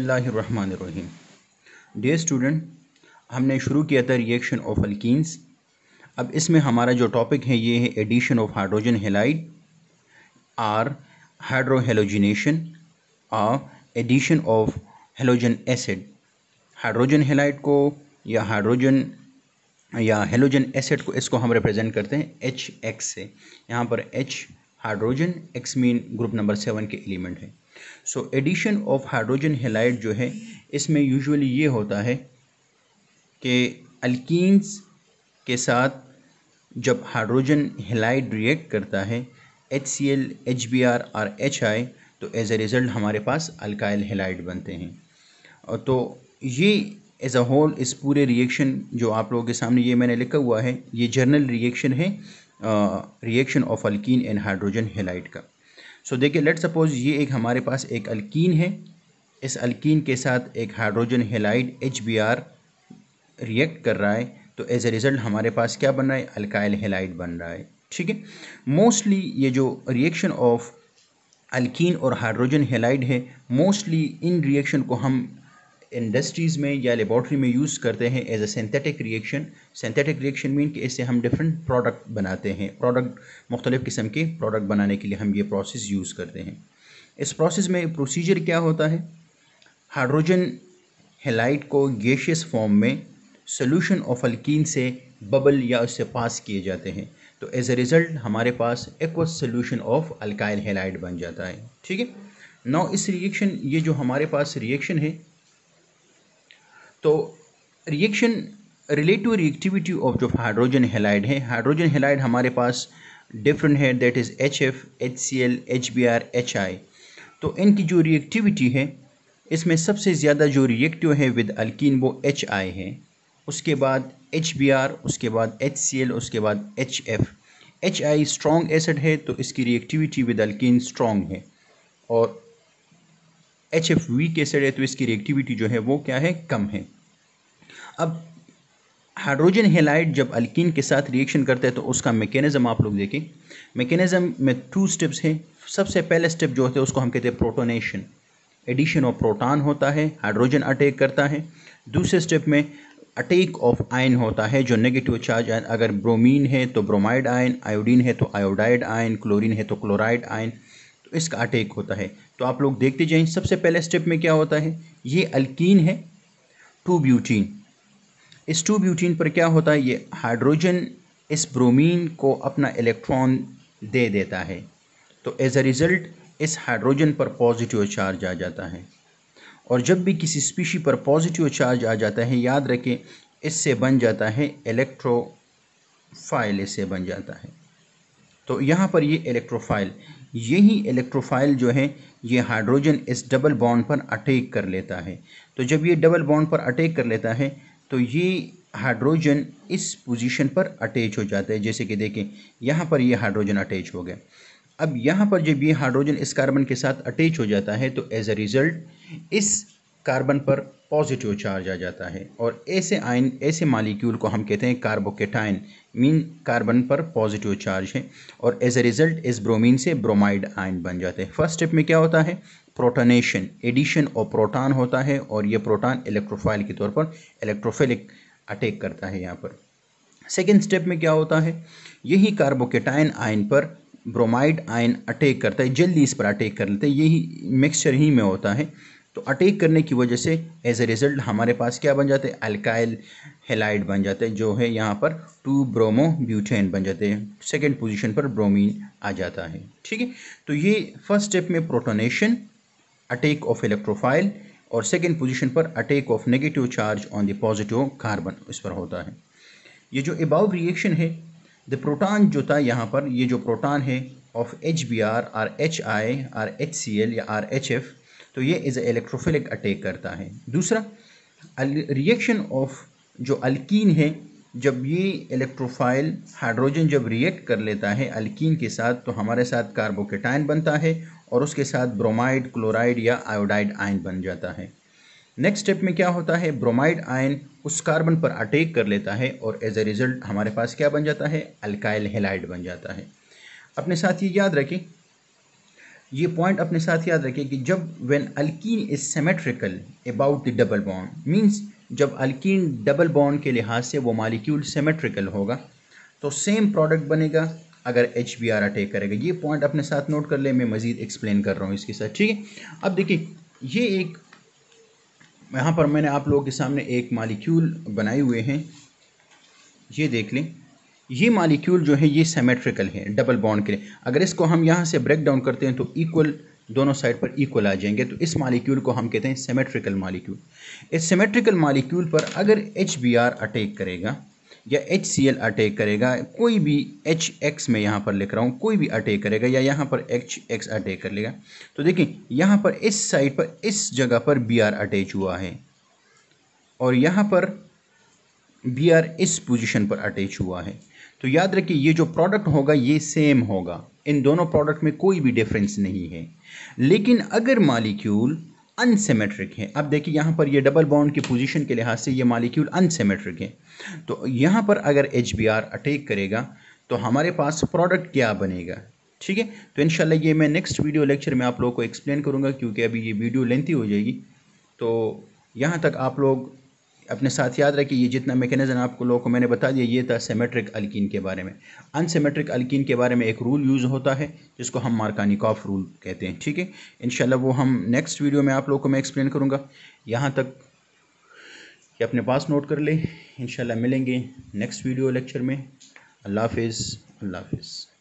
रहीम day student हमने शुरू किया था रिएक्शन ऑफ अल्किस अब इसमें हमारा जो टॉपिक है ये है addition of hydrogen halide or hydrohalogenation आ addition of halogen acid hydrogen halide को या हाइड्रोजन या हेलोजन एसिड को इसको हम रिप्रेजेंट करते हैं एच एक्स से यहाँ पर H hydrogen X mean group number seven के एलिमेंट है so addition of hydrogen halide जो है इसमें यूजुअली ये होता है कि अल्किस के साथ जब हाइड्रोजन हेलाइट रिएक्ट करता है H C L H B R are H I तो एज ए रिज़ल्ट हमारे पास अल्काइल हेलाइट बनते हैं तो ये एज अ होल इस पूरे रिएक्शन जो आप लोगों के सामने ये मैंने लिखा हुआ है ये जर्नल रिएक्शन है reaction of alkene and hydrogen halide का सो देखिए लेट सपोज ये एक हमारे पास एक अल्कीन है इस अल्कीन के साथ एक हाइड्रोजन हेलाइड एच रिएक्ट कर रहा है तो एज ए रिज़ल्ट हमारे पास क्या बन रहा है अल्काइल हेलाइड बन रहा है ठीक है मोस्टली ये जो रिएक्शन ऑफ अल्कीन और हाइड्रोजन हेलाइड है मोस्टली इन रिएक्शन को हम इंडस्ट्रीज़ में या लेबॉर्ट्री में यूज़ करते हैं as a synthetic reaction synthetic reaction mean कि इससे हम डिफरेंट प्रोडक्ट बनाते हैं प्रोडक्ट मुख्तलिफ़ किस्म के प्रोडक्ट बनाने के लिए हम ये प्रोसेस यूज़ करते हैं इस प्रोसेस में प्रोसीजर क्या होता है हाइड्रोजन हेलाइट को गेशियस फॉर्म में सोल्यूशन ऑफ अल्किन से बबल या उससे पास किए जाते हैं तो एज ए रिज़ल्ट हमारे पास aqueous solution of alkyl halide बन जाता है ठीक है नौ इस रिएक्शन ये जो हमारे पास रिएक्शन है तो रिएक्शन रिलेटिव रिएक्टिविटी ऑफ जो हाइड्रोजन हेलाइड है हाइड्रोजन हेलाइड हमारे पास डिफरेंट है that is H F H C L H B R H I तो इनकी जो रिएक्टिविटी है इसमें सबसे ज़्यादा जो रिएक्टिव है विद अल्किन वो एच आई है उसके बाद एच बी आर उसके बाद एच सी एल उसके बाद H F H I strong acid है तो इसकी रिएक्टिविटी विद अल्किन स्ट्रॉन्ग है और एच एफ वीक एसिड है तो इसकी रिएक्टिविटी जो है वो क्या है कम है अब हाइड्रोजन हेलाइट जब अल्किन के साथ रिएक्शन करता है तो उसका मैकेनिज्म आप लोग देखें मैकेनिज्म में टू स्टेप्स हैं सबसे पहले स्टेप जो होते है उसको हम कहते हैं प्रोटोनेशन एडिशन ऑफ प्रोटॉन होता है हाइड्रोजन अटैक करता है दूसरे स्टेप में अटैक ऑफ आयन होता है जो नेगेटिव चार्ज आयन अगर ब्रोमीन है तो ब्रोमाइड आयन आयोडीन है तो आयोडाइड आयन क्लोरीन है तो क्लोराइड आयन इसका अटैक होता है तो आप लोग देखते जाएं सबसे पहले स्टेप में क्या होता है ये अल्कीन है टू ब्यूटीन इस टू ब्यूटीन पर क्या होता है ये हाइड्रोजन इस ब्रोमीन को अपना इलेक्ट्रॉन दे देता है तो एज अ रिज़ल्ट इस हाइड्रोजन पर पॉजिटिव चार्ज आ जाता है और जब भी किसी स्पीशी पर पॉजिटिव चार्ज आ जाता है याद रखें इससे बन जाता है इलेक्ट्रोफाइल इससे बन जाता है तो यहाँ पर ये इलेक्ट्रोफाइल यही इलेक्ट्रोफाइल जो है ये हाइड्रोजन इस डबल बॉन्ड पर अटैक कर लेता है तो जब ये डबल बॉन्ड पर अटैक कर लेता है तो ये हाइड्रोजन इस पोजीशन पर अटैच हो जाता है जैसे कि देखें यहाँ पर ये हाइड्रोजन अटैच हो गया अब यहाँ पर जब ये हाइड्रोजन इस कार्बन के साथ अटैच हो जाता है तो एज अ रिज़ल्ट इस कार्बन पर पॉजिटिव चार्ज आ जाता है और ऐसे आयन ऐसे मालिक्यूल को हम कहते हैं कार्बोकेटाइन मीन कार्बन पर पॉजिटिव चार्ज है और एज ए रिजल्ट इस ब्रोमीन से ब्रोमाइड आयन बन जाते हैं फर्स्ट स्टेप में क्या होता है प्रोटोनेशन एडिशन ऑफ प्रोटॉन होता है और ये प्रोटॉन इलेक्ट्रोफाइल के तौर पर इलेक्ट्रोफिलिक अटैक करता है यहाँ पर सेकेंड स्टेप में क्या होता है यही कार्बोकेटाइन आयन पर ब्रोमाइड आयन अटैक करता है जल्दी इस पर अटैक कर लेते हैं यही मिक्सचर ही में होता है तो अटैक करने की वजह से एज ए रिज़ल्ट हमारे पास क्या बन जाते हैं अल्काइल हेलाइड बन जाते हैं जो है यहाँ पर टू ब्रोमो ब्यूटेन बन जाते हैं सेकेंड पोजिशन पर ब्रोमीन आ जाता है ठीक है तो ये फर्स्ट स्टेप में प्रोटोनेशन अटैक ऑफ इलेक्ट्रोफाइल और सेकेंड पोजिशन पर attack of negative charge on the positive carbon इस पर होता है ये जो एबाउट रिएक्शन है द प्रोटान जो था यहाँ पर ये जो प्रोटान है of H B R are H I or H C L या आर एच एफ़ तो ये इज़ एलेक्ट्रोफिलिक अटैक करता है दूसरा रिएक्शन ऑफ जो अल्कीन है जब ये इलेक्ट्रोफाइल हाइड्रोजन जब रिएक्ट कर लेता है अल्कीन के साथ तो हमारे साथ कार्बोकेटाइन बनता है और उसके साथ ब्रोमाइड क्लोराइड या आयोडाइड आयन बन जाता है नेक्स्ट स्टेप में क्या होता है ब्रोमाइड आयन उस कार्बन पर अटैक कर लेता है और एज ए रिज़ल्ट हमारे पास क्या बन जाता है अल्काइल हेलाइड बन जाता है अपने साथ ये याद रखें ये पॉइंट अपने साथ याद रखिए कि जब when alkene is symmetrical about the double bond means जब अल्कीन डबल बॉन्ड के लिहाज से वो मालिक्यूल सेमेट्रिकल होगा तो सेम प्रोडक्ट बनेगा अगर एच बी आर अटैक करेगा ये पॉइंट अपने साथ नोट कर ले मैं मज़ीद एक्सप्लेन कर रहा हूँ इसके साथ ठीक है अब देखिए ये एक यहाँ पर मैंने आप लोगों के सामने एक मालिक्यूल बनाए हुए हैं ये देख लें ये मालिक्यूल जो है ये सेमेट्रिकल है डबल बॉन्ड के लिए अगर इसको हम यहाँ से ब्रेक डाउन करते हैं तो इक्वल दोनों साइड पर इक्वल आ जाएंगे तो इस मालिक्यूल को हम कहते हैं सेमेट्रिकल मालिक्यूल इस सेमेट्रिकल मालिक्यूल पर अगर एच अटैक करेगा या एच सी एल अटैक करेगा कोई भी एच एक्स में यहाँ पर लिख रहा हूँ कोई भी अटैक करेगा या यहाँ पर एच एक्स अटैक कर लेगा तो देखिए यहाँ पर इस साइड पर इस जगह पर बी आर अटैच हुआ है और यहाँ पर बी आर इस पोजीशन पर अटैच हुआ है तो याद रखिए ये जो प्रोडक्ट होगा ये सेम होगा इन दोनों प्रोडक्ट में कोई भी डिफरेंस नहीं है लेकिन अगर मालिक्यूल अनसेमेट्रिक है अब देखिए यहाँ पर ये डबल बाउंड की पोजीशन के लिहाज से ये मालिक्यूल अनसेमेट्रिक है तो यहाँ पर अगर एच बी आर अटैक करेगा तो हमारे पास प्रोडक्ट क्या बनेगा ठीक है तो इन ये मैं नेक्स्ट वीडियो लेक्चर में आप लोगों को एक्सप्लेन करूँगा क्योंकि अभी ये वीडियो लेंथी हो जाएगी तो यहाँ तक आप लोग अपने साथ याद रखिए ये जितना मेकेनिज़म आपको लोगों को मैंने बता दिया ये था सेमेट्रिक अल्किन के बारे में अनसेमेट्रिक अल्किन के बारे में एक रूल यूज़ होता है जिसको हम मार्कानिकॉफ रूल कहते हैं ठीक है इनशाला वो हम नेक्स्ट वीडियो में आप लोगों को मैं एक्सप्लेन करूँगा यहाँ तक कि अपने पास नोट कर लें इन मिलेंगे नेक्स्ट वीडियो लेक्चर में अल्लाह हाफिज़ अल्लाह हाफिज़